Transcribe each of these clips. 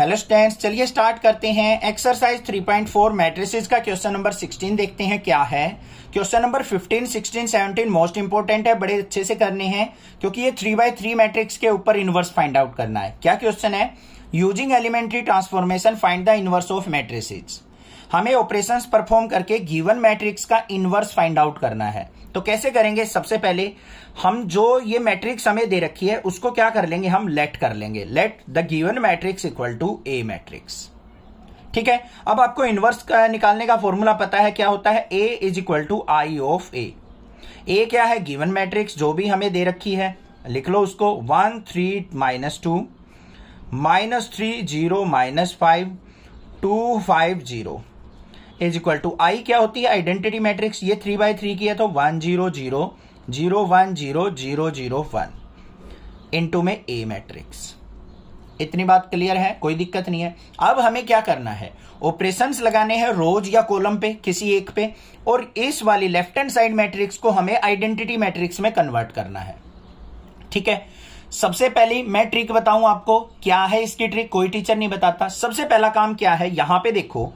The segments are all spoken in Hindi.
हेलो स्टूडेंट्स चलिए स्टार्ट करते हैं एक्सरसाइज 3.4 मैट्रिसेस का क्वेश्चन नंबर 16 देखते हैं क्या है क्वेश्चन नंबर 15, 16, 17 मोस्ट इंपोर्टेंट है बड़े अच्छे से करने हैं क्योंकि ये थ्री बाय थ्री मैट्रिक्स के ऊपर इनवर्स फाइंड आउट करना है क्या क्वेश्चन है using elementary transformation find the inverse of matrices हमें ऑपरेशंस परफॉर्म करके गिवन मैट्रिक्स का इनवर्स फाइंड आउट करना है तो कैसे करेंगे सबसे पहले हम जो ये मैट्रिक्स हमें दे रखी है उसको क्या कर लेंगे हम लेट कर लेंगे let the given matrix equal to A matrix ठीक है अब आपको इनवर्स का निकालने का फॉर्मूला पता है क्या होता है A is equal to I of A A क्या है गिवन मैट्रिक्स जो भी हमें दे रखी है लिख लो उसको one three minus two minus three zero minus five two five zero is equal to I क्या होती है आइडेंटिटी मैट्रिक्स ये थ्री बाय थ्री की है तो one zero zero zero one zero zero zero one into में ए मैट्रिक्स इतनी बात क्लियर है कोई दिक्कत नहीं है अब हमें क्या करना है ऑपरेशन लगाने हैं रोज या कॉलम पे किसी एक पे और इस वाली लेफ्ट हैंड साइड मैट्रिक्स को हमें आइडेंटिटी मैट्रिक्स में कन्वर्ट करना है ठीक है सबसे पहली मैं ट्रिक बताऊं आपको क्या है इसकी ट्रिक कोई टीचर नहीं बताता सबसे पहला काम क्या है यहां पे देखो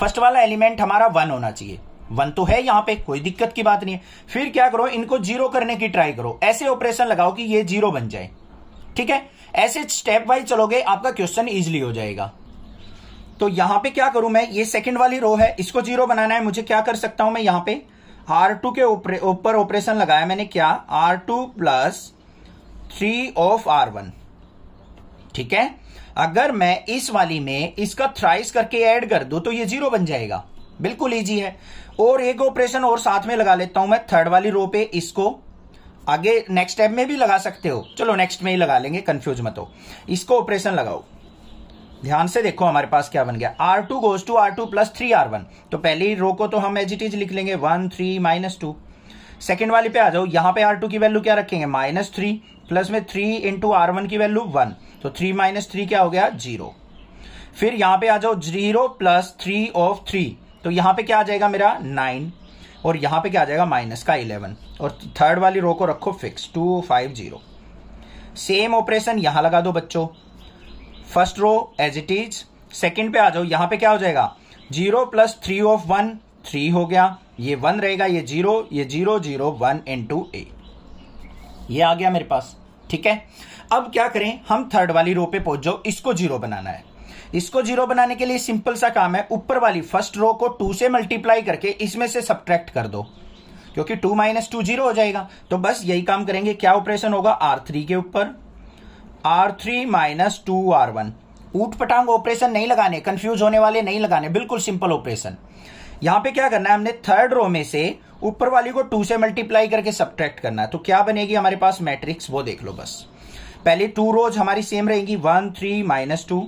फर्स्ट वाला एलिमेंट हमारा वन होना चाहिए वन तो है यहां पे कोई दिक्कत की बात नहीं है फिर क्या करो इनको जीरो करने की ट्राई करो ऐसे ऑपरेशन लगाओ कि ये जीरो बन जाए ठीक है ऐसे स्टेप वाइज चलोगे आपका क्वेश्चन इजिली हो जाएगा तो यहां पे क्या करूं मैं ये सेकंड वाली रो है इसको जीरो बनाना है मुझे क्या कर सकता हूं मैं यहां पे आर टू के ऊपर ऑपरेशन लगाया मैंने क्या R two plus three of R one ठीक है अगर मैं इस वाली में इसका थ्राइस करके ऐड कर दू तो ये जीरो बन जाएगा बिल्कुल ईजी है और एक ऑपरेशन और साथ में लगा लेता हूं मैं थर्ड वाली रो पे इसको आगे नेक्स्ट स्टेप में भी लगा सकते हो चलो नेक्स्ट में ही लगा लेंगे कंफ्यूज मत हो इसको ऑपरेशन लगाओ ध्यान से देखो हमारे पास क्या बन गया R two goes to R two plus three R one तो पहली रो को तो हम एजिटीज लिख लेंगे one three minus two second वाली पे आ जाओ यहाँ पे आर टू की वैल्यू क्या रखेंगे माइनस थ्री प्लस में थ्री इंटू आर वन की वैल्यू वन तो थ्री माइनस थ्री क्या हो गया जीरो फिर यहाँ पे आ जाओ zero plus three of three तो यहाँ पे क्या आ जाएगा मेरा नाइन और यहाँ पे क्या आ जाएगा माइनस का इलेवन और थर्ड वाली रो को रखो fix two five zero same operation यहां लगा दो बच्चों first row as it is second पे आ जाओ यहां पे क्या हो जाएगा zero plus three of one three हो गया ये वन रहेगा ये जीरो ये zero zero one two A ये आ गया मेरे पास ठीक है अब क्या करें हम थर्ड वाली रो पे पहुंच जाओ इसको जीरो बनाना है इसको जीरो बनाने के लिए सिंपल सा काम है ऊपर वाली फर्स्ट रो को टू से मल्टीप्लाई करके इसमें से सब्ट्रैक्ट कर दो क्योंकि टू माइनस टू जीरो हो जाएगा तो बस यही काम करेंगे क्या ऑपरेशन होगा आर थ्री के ऊपर R three minus two R one ऊट पटांग ऑपरेशन नहीं लगाने कंफ्यूज होने वाले नहीं लगाने बिल्कुल सिंपल ऑपरेशन यहां पे क्या करना है हमने थर्ड रो में से ऊपर वाली को टू से मल्टीप्लाई करके सब्ट्रैक्ट करना है तो क्या बनेगी हमारे पास मैट्रिक्स वो देख लो बस पहले टू रोज हमारी सेम रहेगी वन थ्री माइनस टू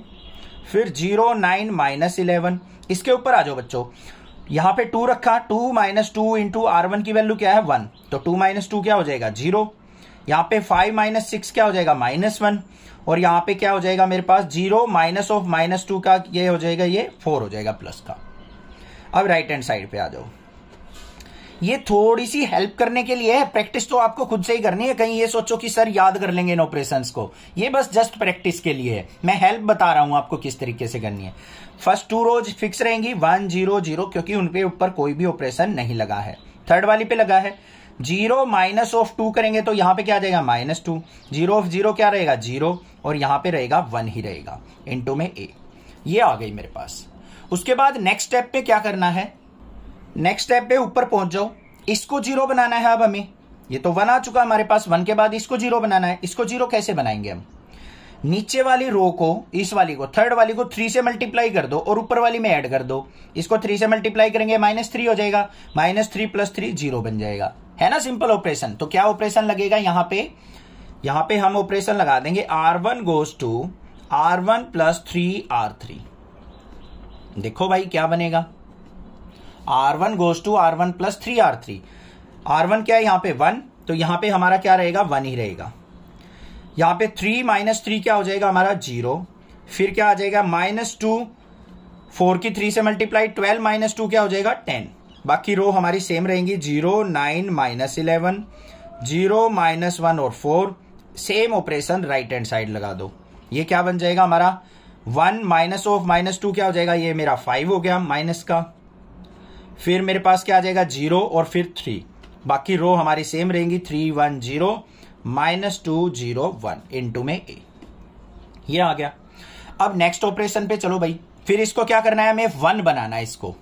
फिर जीरो नाइन माइनस इलेवन इसके ऊपर आ जाओ बच्चों यहां पे टू रखा two minus two into R one की वैल्यू क्या है वन तो टू माइनस टू क्या हो जाएगा जीरो यहाँ पे फाइव माइनस सिक्स क्या हो जाएगा माइनस वन और यहाँ पे क्या हो जाएगा मेरे पास zero minus of minus two का ये हो जाएगा ये फोर हो जाएगा प्लस का अब राइट हैंड साइड पे आ जाओ ये थोड़ी सी हेल्प करने के लिए है प्रैक्टिस तो आपको खुद से ही करनी है कहीं ये सोचो कि सर याद कर लेंगे इन ऑपरेशन को ये बस जस्ट प्रैक्टिस के लिए है मैं हेल्प बता रहा हूं आपको किस तरीके से करनी है फर्स्ट टू रोज फिक्स रहेंगी वन जीरो जीरो क्योंकि उनके ऊपर कोई भी ऑपरेशन नहीं लगा है थर्ड वाली पे लगा है जीरो माइनस ऑफ टू करेंगे तो यहां पे क्या आ जाएगा minus two zero of zero क्या रहेगा जीरो और यहां पे रहेगा वन ही रहेगा इनटू में ए ये आ गई मेरे पास उसके बाद नेक्स्ट स्टेप पे क्या करना है नेक्स्ट स्टेप पे ऊपर पहुंच जाओ इसको जीरो बनाना है अब हमें ये तो वन आ चुका हमारे पास वन के बाद इसको जीरो बनाना है इसको जीरो कैसे बनाएंगे हम नीचे वाली रो को इस वाली को थर्ड वाली को थ्री से मल्टीप्लाई कर दो और ऊपर वाली में ऐड कर दो इसको थ्री से मल्टीप्लाई करेंगे माइनस थ्री हो जाएगा minus three plus three zero बन जाएगा है ना सिंपल ऑपरेशन तो क्या ऑपरेशन लगेगा यहां पे यहां पे हम ऑपरेशन लगा देंगे R one goes to R one plus three R three देखो भाई क्या बनेगा R one goes to R one plus three R three R one क्या है यहाँ पे वन तो यहां पे हमारा क्या रहेगा वन ही रहेगा यहाँ पे थ्री माइनस थ्री क्या हो जाएगा हमारा जीरो फिर क्या आ जाएगा माइनस टू फोर की थ्री से मल्टीप्लाई ट्वेल्व माइनस टू क्या हो जाएगा टेन बाकी रो हमारी सेम रहेंगी zero nine minus eleven zero minus one और four same operation right hand side लगा दो ये क्या बन जाएगा हमारा one minus of minus two क्या हो जाएगा ये मेरा फाइव हो गया माइनस का फिर मेरे पास क्या आ जाएगा जीरो और फिर थ्री बाकी रो हमारी सेम रहेंगी three one zero minus two zero one into में ए ये आ गया अब नेक्स्ट ऑपरेशन पे चलो भाई फिर इसको क्या करना है हमें वन बनाना है इसको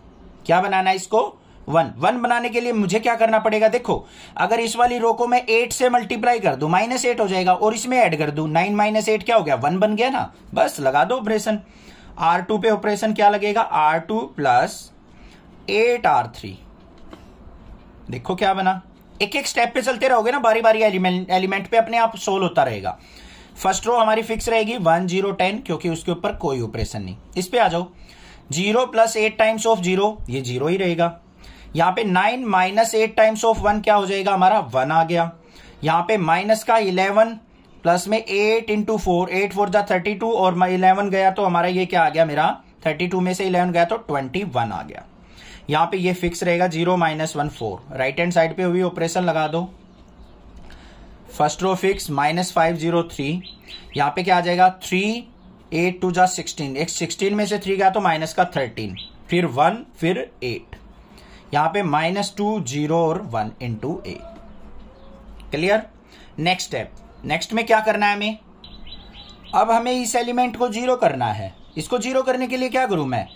क्या बनाना है इसको वन वन बनाने के लिए मुझे क्या करना पड़ेगा देखो अगर इस वाली रो को मैं एट से मल्टीप्लाई कर दू माइनस एट हो जाएगा और इसमें ऐड कर दू नाइन माइनस एट क्या हो गया वन बन गया ना बस लगा दो ऑपरेशन आर टू पे ऑपरेशन क्या लगेगा R two plus eight R three देखो क्या बना एक एक स्टेप पे चलते रहोगे ना बारी बारी एलिमेंट एलिमेंट पे अपने आप सोल्व होता रहेगा फर्स्ट रो हमारी फिक्स रहेगी वन जीरो टेन क्योंकि उसके ऊपर कोई ऑपरेशन नहीं इस पे आ जाओ zero plus eight times of zero ये जीरो ही रहेगा यहां पे nine minus eight times of one क्या हो जाएगा हमारा वन आ गया यहाँ पे माइनस का इलेवन प्लस में eight into four eight four जा थर्टी टू और इलेवन गया तो हमारा ये क्या आ गया मेरा थर्टी टू में से इलेवन गया तो ट्वेंटी वन आ गया यहाँ पे ये फिक्स रहेगा zero minus one four right hand side पे हुई ऑपरेशन लगा दो first row fix minus five zero three यहाँ पे क्या आ जाएगा थ्री एट टू जा सिक्सटीन एक सिक्सटीन में से थ्री गया तो माइनस का थर्टीन फिर वन फिर एट यहां पे माइनस टू जीरो और one two A clear next step next में क्या करना है हमें अब हमें इस एलिमेंट को जीरो करना है इसको जीरो करने के लिए क्या करूं मैं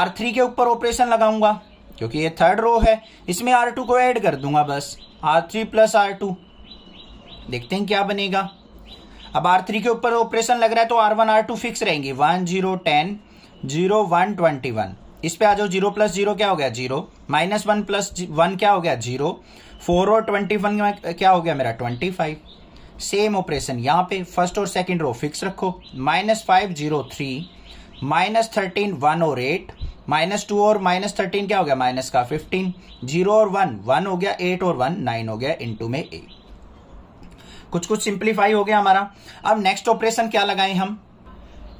आर थ्री के ऊपर ऑपरेशन लगाऊंगा क्योंकि ये थर्ड रो है इसमें आर टू को एड कर दूंगा बस R three plus R two देखते हैं क्या बनेगा अब आर थ्री के ऊपर ऑपरेशन लग रहा है तो R one R two fix रहेंगे one zero ten zero one twenty one इस पे आ जाओ जीरो प्लस जीरो क्या हो गया zero minus one plus one क्या हो गया जीरो फोर और ट्वेंटी वन क्या हो गया मेरा ट्वेंटी फाइव सेम ऑपरेशन यहाँ पे फर्स्ट और सेकंड रो फिक्स रखो minus five zero three minus thirteen one और एट माइनस टू और माइनस थर्टीन क्या हो गया माइनस का फिफ्टीन जीरो और वन वन हो गया एट और वन नाइन हो गया इंटू में ए कुछ कुछ सिंप्लीफाई हो गया हमारा अब नेक्स्ट ऑपरेशन क्या लगाए हम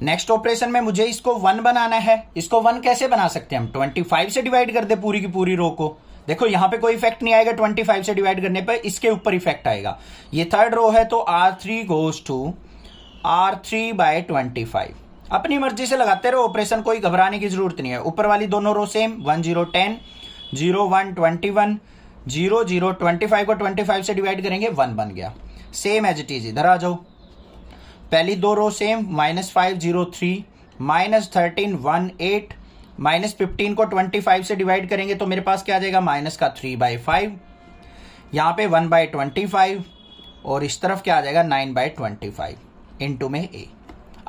नेक्स्ट ऑपरेशन में मुझे इसको वन बनाना है इसको वन कैसे बना सकते हैं हम ट्वेंटी फाइव से डिवाइड कर दे पूरी की पूरी रो को देखो यहां पे कोई इफेक्ट नहीं आएगा ट्वेंटी फाइव से डिवाइड करने पर इसके ऊपर इफेक्ट आएगा ये थर्ड रो है तो R three goes to R three by twenty five अपनी मर्जी से लगाते रहो ऑपरेशन कोई घबराने की जरूरत नहीं है ऊपर वाली दोनों row same one zero ten zero one twenty one zero zero twenty five को ट्वेंटी फाइव से डिवाइड करेंगे वन बन गया सेम एज इट इज इधर आ जाओ पहली दो row same minus five zero three minus thirteen one eight minus fifteen को ट्वेंटी फाइव से डिवाइड करेंगे तो मेरे पास क्या आ जाएगा माइनस का थ्री बाई फाइव यहाँ पे वन बाई ट्वेंटी फाइव और इस तरफ क्या आ जाएगा nine by twenty five into में ए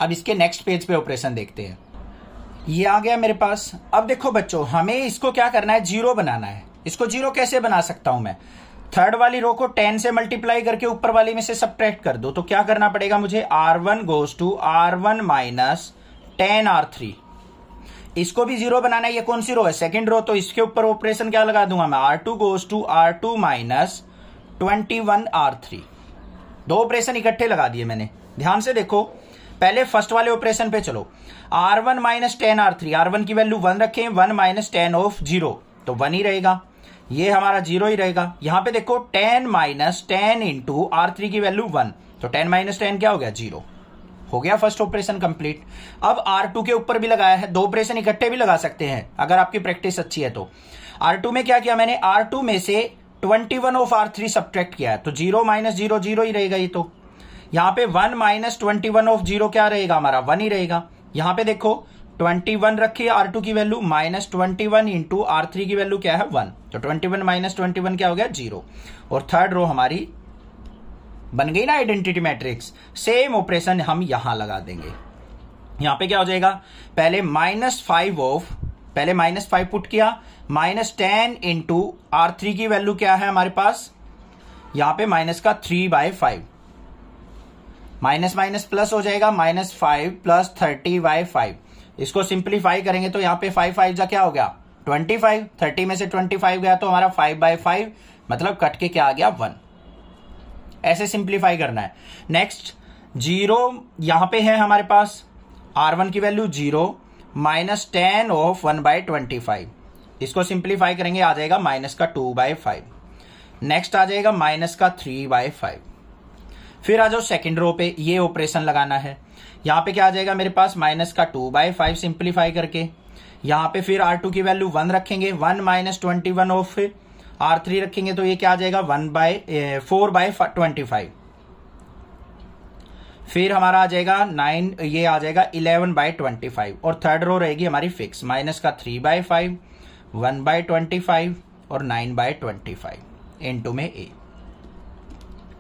अब इसके नेक्स्ट पेज पे ऑपरेशन देखते हैं ये आ गया मेरे पास अब देखो बच्चों हमें इसको क्या करना है जीरो बनाना है इसको जीरो कैसे बना सकता हूं मैं थर्ड वाली रो को टेन से मल्टीप्लाई करके ऊपर वाली में से सब कर दो तो क्या करना पड़ेगा मुझे R one goes to R one minus ten R three इसको भी जीरो बनाना है ये कौन सी रो है सेकंड रो तो इसके ऊपर ऑपरेशन क्या लगा दूंगा मैं R two goes to R two minus twenty one R three दो ऑपरेशन इकट्ठे लगा दिए मैंने ध्यान से देखो पहले फर्स्ट वाले ऑपरेशन पे चलो R one minus ten R three R one की वैल्यू वन रखें one minus ten of zero तो वन ही रहेगा ये हमारा जीरो ही रहेगा यहां पे देखो ten minus ten into R three की वैल्यू वन तो टेन माइनस टेन क्या हो गया जीरो हो गया फर्स्ट ऑपरेशन कंप्लीट अब आर टू के ऊपर भी लगाया है दो ऑपरेशन इकट्ठे भी लगा सकते हैं अगर आपकी प्रैक्टिस अच्छी है तो आर टू में क्या किया मैंने आर टू में से twenty one of R three subtract किया है तो जीरो माइनस जीरो जीरो ही रहेगा ये तो यहां पे one minus twenty one of zero क्या रहेगा हमारा वन ही रहेगा यहां पे देखो ट्वेंटी वन रखी आर टू की value minus twenty one into R three की वैल्यू क्या है वन तो twenty one minus twenty one क्या हो गया जीरो और थर्ड रो हमारी बन गई ना आइडेंटिटी मैट्रिक्स सेम ऑपरेशन हम यहां लगा देंगे यहां पे क्या हो जाएगा पहले माइनस फाइव ऑफ पहले माइनस फाइव पुट किया minus ten into R three की वैल्यू क्या है हमारे पास यहां पे माइनस का three by five minus minus plus हो जाएगा minus five plus thirty by five इसको सिंप्लीफाई करेंगे तो यहाँ पे फाइव फाइव जा क्या हो गया ट्वेंटी फाइव थर्टी में से ट्वेंटी फाइव गया तो हमारा फाइव बाय फाइव मतलब कट के क्या आ गया वन ऐसे सिंप्लीफाई करना है नेक्स्ट जीरो यहां पे है हमारे पास आर वन की value zero minus ten of one by twenty five इसको सिंप्लीफाई करेंगे आ जाएगा माइनस का टू बाय फाइव नेक्स्ट आ जाएगा माइनस का थ्री बाय फाइव फिर आ जाओ सेकेंड रो पे ये ऑपरेशन लगाना है यहाँ पे क्या आ जाएगा मेरे पास माइनस का टू बाई फाइव सिंप्लीफाई करके यहाँ पे फिर आर टू की वैल्यू वन रखेंगे one minus twenty one of R three रखेंगे तो ये क्या आ जाएगा one by four by twenty five फिर हमारा आ जाएगा नाइन ये आ जाएगा इलेवन बाय ट्वेंटी फाइव और थर्ड रो रहेगी हमारी फिक्स माइनस का three by five one by twenty five और nine bye twenty five into में ए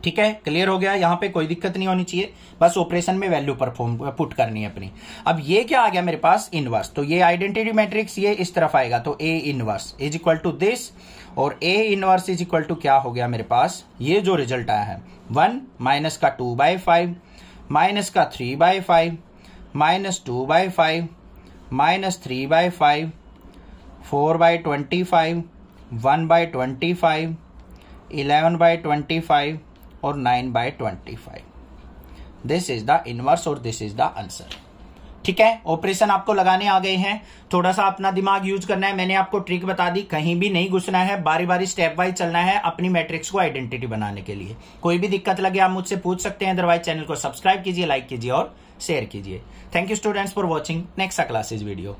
ठीक है क्लियर हो गया यहां पे कोई दिक्कत नहीं होनी चाहिए बस ऑपरेशन में वैल्यू परफॉर्म पुट करनी है अपनी अब ये क्या आ गया मेरे पास इनवर्स तो ये आइडेंटिटी मैट्रिक्स ये इस तरफ आएगा तो A inverse is equal to this और A inverse is equal to क्या हो गया मेरे पास ये जो रिजल्ट आया है वन माइनस का टू बाय फाइव माइनस का three by five minus two by five minus three by five four by twenty five one by twenty five eleven by twenty five और 9 by five this is the inverse और दिस इज द आंसर ठीक है ऑपरेशन आपको लगाने आ गए हैं थोड़ा सा अपना दिमाग यूज करना है मैंने आपको ट्रिक बता दी कहीं भी नहीं घुसना है बारी बारी स्टेप वाइज चलना है अपनी मैट्रिक्स को आइडेंटिटी बनाने के लिए कोई भी दिक्कत लगे आप मुझसे पूछ सकते हैं अदरवाइज चैनल को सब्सक्राइब कीजिए लाइक कीजिए और शेयर कीजिए thank you students for watching next classes video